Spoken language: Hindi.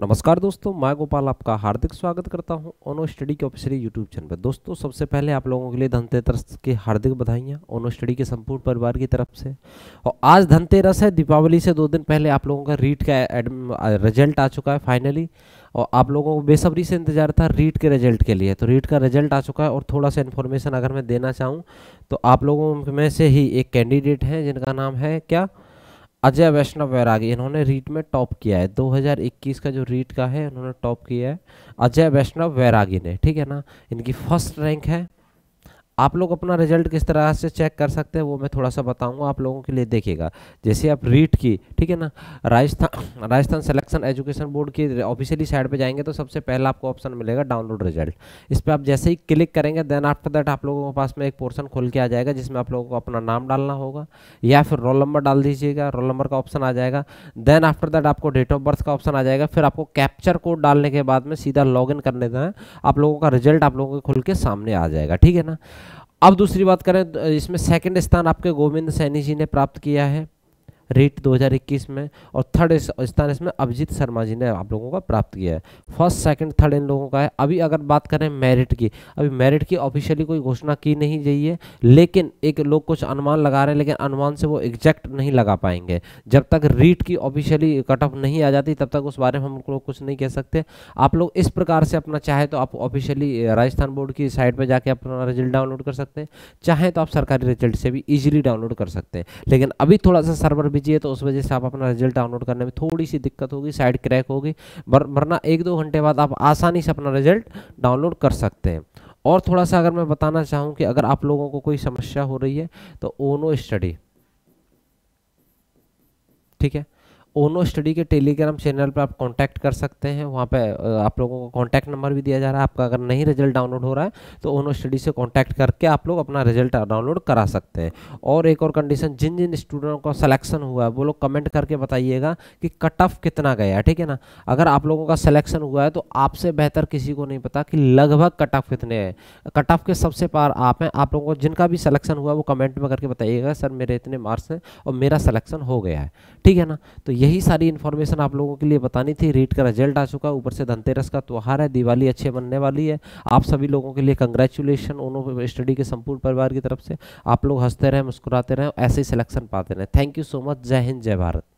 नमस्कार दोस्तों मैं गोपाल आपका हार्दिक स्वागत करता हूं ओनो स्टडी के ऑफिसरी यूट्यूब चैनल पर दोस्तों सबसे पहले आप लोगों के लिए धनतेरस की हार्दिक बधाइयां ओनो स्टडी के संपूर्ण परिवार की तरफ से और आज धनतेरस है दीपावली से दो दिन पहले आप लोगों का रीट का रिजल्ट आ चुका है फाइनली और आप लोगों को बेसब्री से इंतजार था रीट के रिजल्ट के लिए तो रीट का रिजल्ट आ चुका है और थोड़ा सा इन्फॉर्मेशन अगर मैं देना चाहूँ तो आप लोगों में से ही एक कैंडिडेट है जिनका नाम है क्या अजय वैष्णव वैरागी इन्होंने रीट में टॉप किया है 2021 का जो रीट का है इन्होंने टॉप किया है अजय वैष्णव वैरागी ने ठीक है ना इनकी फर्स्ट रैंक है आप लोग अपना रिजल्ट किस तरह से चेक कर सकते हैं वो मैं थोड़ा सा बताऊंगा आप लोगों के लिए देखिएगा जैसे आप रीट की ठीक है ना Rajasthan Rajasthan selection education board की ऑफिशियली साइड पे जाएंगे तो सबसे पहला आपको ऑप्शन मिलेगा डाउनलोड रिजल्ट इस पर आप जैसे ही क्लिक करेंगे देन आफ्टर दैट आप लोगों के पास में एक पोर्सन खोल के आ जाएगा जिसमें आप लोगों को अपना नाम डालना होगा या फिर रोल नंबर डाल दीजिएगा रोल नंबर का ऑप्शन आ जाएगा देन आफ्टर दैट आपको डेट ऑफ बर्थ का ऑप्शन आ जाएगा फिर आपको कैप्चर कोड डालने के बाद में सीधा लॉग इन कर लेते हैं आप लोगों का रिजल्ट आप लोगों के खुल के सामने आ जाएगा ठीक है ना अब दूसरी बात करें इसमें सेकंड स्थान आपके गोविंद सैनी जी ने प्राप्त किया है रेट 2021 में और थर्ड स्थान इसमें अभिजीत शर्मा जी ने आप लोगों का प्राप्त किया है फर्स्ट सेकंड थर्ड इन लोगों का है अभी अगर बात करें मेरिट की अभी मेरिट की ऑफिशियली कोई घोषणा की नहीं गई है लेकिन एक लोग कुछ अनुमान लगा रहे हैं लेकिन अनुमान से वो एग्जैक्ट नहीं लगा पाएंगे जब तक रीट की ऑफिशियली कट ऑफ नहीं आ जाती तब तक उस बारे में हम लोग कुछ नहीं कह सकते आप लोग इस प्रकार से अपना चाहे तो आप ऑफिशियली राजस्थान बोर्ड की साइट पर जाके अपना रिजल्ट डाउनलोड कर सकते हैं चाहे तो आप सरकारी रिजल्ट से भी ईजिली डाउनलोड कर सकते हैं लेकिन अभी थोड़ा सा सर्वर बिजी है तो उस वजह से आप अपना रिजल्ट डाउनलोड करने में थोड़ी सी दिक्कत होगी साइड क्रैक होगी वरना एक दो घंटे बाद आप आसानी से अपना रिजल्ट डाउनलोड कर सकते हैं और थोड़ा सा अगर मैं बताना चाहूँ कि अगर आप लोगों को कोई समस्या हो रही है तो ओनो स्टडी ठीक है ओनो स्टडी के टेलीग्राम चैनल पर आप कांटेक्ट कर सकते हैं वहाँ पे आप लोगों को कांटेक्ट नंबर भी दिया जा रहा है आपका अगर नहीं रिजल्ट डाउनलोड हो रहा है तो ओनो स्टडी से कांटेक्ट करके आप लोग अपना रिजल्ट डाउनलोड करा सकते हैं और एक और कंडीशन जिन जिन स्टूडेंट का सलेक्शन हुआ है वो लोग कमेंट करके बताइएगा कि कट ऑफ कितना गया ठीक है ना अगर आप लोगों का सलेक्शन हुआ है तो आपसे बेहतर किसी को नहीं पता कि लगभग कट ऑफ कितने हैं कट ऑफ के सबसे पार आप हैं आप लोगों को जिनका भी सलेक्शन हुआ है वो कमेंट में करके बताइएगा सर मेरे इतने मार्क्स हैं और मेरा सलेक्शन हो गया है ठीक है ना तो यही सारी इन्फॉर्मेशन आप लोगों के लिए बतानी थी रीट का रिजल्ट आ चुका है ऊपर से धनतेरस का त्यौहार है दिवाली अच्छे बनने वाली है आप सभी लोगों के लिए कंग्रेचुलेशन उन्होंने स्टडी के संपूर्ण परिवार की तरफ से आप लोग हंसते रहें मुस्कुराते रहें ऐसे ही सिलेक्शन पाते रहें थैंक यू सो मच जय हिंद जय भारत